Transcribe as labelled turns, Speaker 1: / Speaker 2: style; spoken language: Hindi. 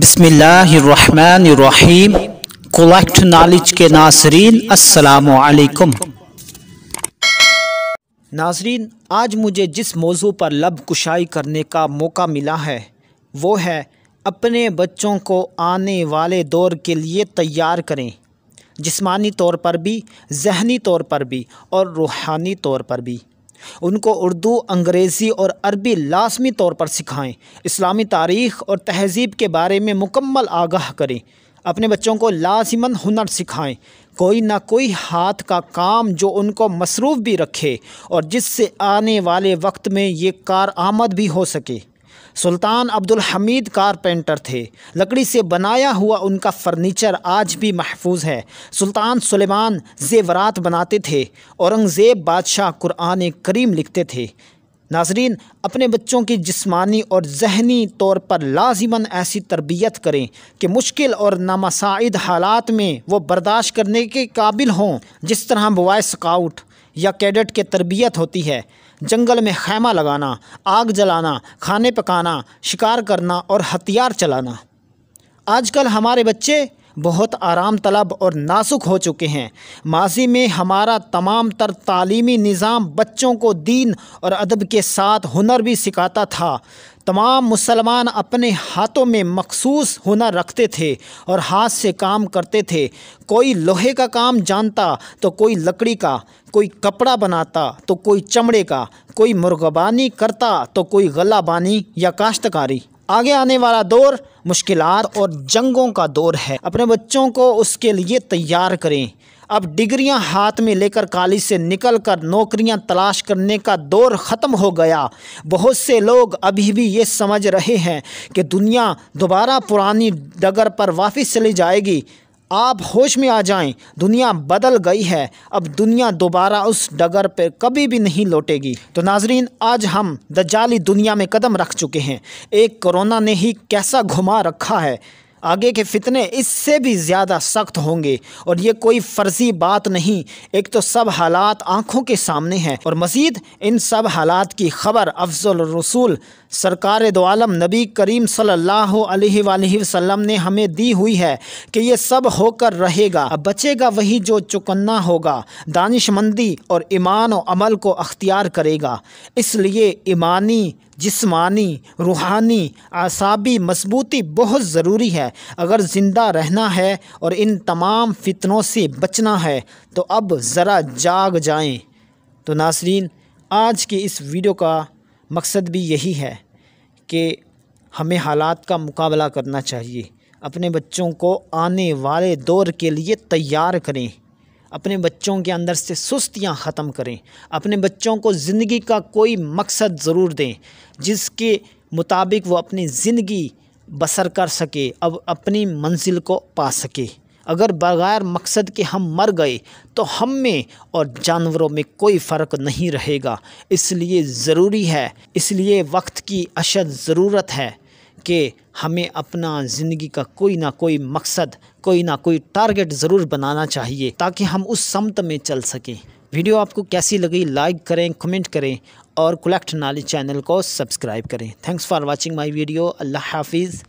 Speaker 1: बिसमीम कोलेक्ट नॉलेज के नासरीन असलकुम नाजरीन आज मुझे जिस मौजू पर लब कुशाई करने का मौका मिला है वो है अपने बच्चों को आने वाले दौर के लिए तैयार करें जिस्मानी तौर पर भी जहनी तौर पर भी और रूहानी तौर पर भी उनको उर्दू अंग्रेज़ी और अरबी लाजमी तौर पर सिखाएं इस्लामी तारीख़ और तहज़ीब के बारे में मुकम्मल आगाह करें अपने बच्चों को लाजमन हुनर सिखाएं कोई ना कोई हाथ का काम जो उनको मसरूफ़ भी रखे और जिससे आने वाले वक्त में ये कार आमद भी हो सके सुल्तान अब्दुल हमीद कारपेंटर थे लकड़ी से बनाया हुआ उनका फर्नीचर आज भी महफूज है सुल्तान सुलेमान जेवरात बनाते थे औरंगज़ेब बादशाह कुरान करीम लिखते थे नाजरीन अपने बच्चों की जिस्मानी और जहनी तौर पर लाजिमन ऐसी तरबियत करें कि मुश्किल और नामसाइद हालात में वो बर्दाश्त करने के काबिल हों जिस तरह बॉय स्काउट या कैडेट के तरबियत होती है जंगल में खैमा लगाना आग जलाना खाने पकाना शिकार करना और हथियार चलाना आजकल हमारे बच्चे बहुत आराम तलब और नासुक हो चुके हैं माजी में हमारा तमाम तर तालीमी निज़ाम बच्चों को दीन और अदब के साथ हुनर भी सिखाता था तमाम मुसलमान अपने हाथों में मखसूस हुनर रखते थे और हाथ से काम करते थे कोई लोहे का काम जानता तो कोई लकड़ी का कोई कपड़ा बनाता तो कोई चमड़े का कोई मुर्गबानी करता तो कोई गलाबानी या काश्तकारी आगे आने वाला दौर मुश्किलात और जंगों का दौर है अपने बच्चों को उसके लिए तैयार करें अब डिग्रियां हाथ में लेकर कॉलेज से निकलकर नौकरियां तलाश करने का दौर ख़त्म हो गया बहुत से लोग अभी भी ये समझ रहे हैं कि दुनिया दोबारा पुरानी डगर पर वापस चली जाएगी आप होश में आ जाएं दुनिया बदल गई है अब दुनिया दोबारा उस डगर पर कभी भी नहीं लौटेगी तो नाजरीन आज हम दजाली दुनिया में कदम रख चुके हैं एक कोरोना ने ही कैसा घुमा रखा है आगे के फितने इससे भी ज़्यादा सख्त होंगे और ये कोई फर्जी बात नहीं एक तो सब हालात आँखों के सामने हैं और मज़ीद इन सब हालात की खबर अफजल रसूल सरकार दो नबी करीम सल्लल्लाहु अलैहि वसल्लम ने हमें दी हुई है कि ये सब होकर रहेगा बचेगा वही जो चुकन्ना होगा दानिशमंदी और ईमान अमल को अख्तियार करेगा इसलिए ईमानी जिस्मानी रूहानी आसाबी मजबूती बहुत ज़रूरी है अगर ज़िंदा रहना है और इन तमाम फितनों से बचना है तो अब ज़रा जाग जाएं। तो नासरीन आज के इस वीडियो का मकसद भी यही है कि हमें हालात का मुकाबला करना चाहिए अपने बच्चों को आने वाले दौर के लिए तैयार करें अपने बच्चों के अंदर से सुस्तियां ख़त्म करें अपने बच्चों को ज़िंदगी का कोई मकसद ज़रूर दें जिसके मुताबिक वो अपनी ज़िंदगी बसर कर सके अब अपनी मंजिल को पा सके अगर बग़ैर मकसद के हम मर गए तो हम में और जानवरों में कोई फ़र्क नहीं रहेगा इसलिए ज़रूरी है इसलिए वक्त की अशद ज़रूरत है कि हमें अपना ज़िंदगी का कोई ना कोई मकसद कोई ना कोई टारगेट ज़रूर बनाना चाहिए ताकि हम उस समत में चल सकें वीडियो आपको कैसी लगी लाइक करें कमेंट करें और कलेक्ट नॉलेज चैनल को सब्सक्राइब करें thanks for watching my video अल्लाह हाफिज़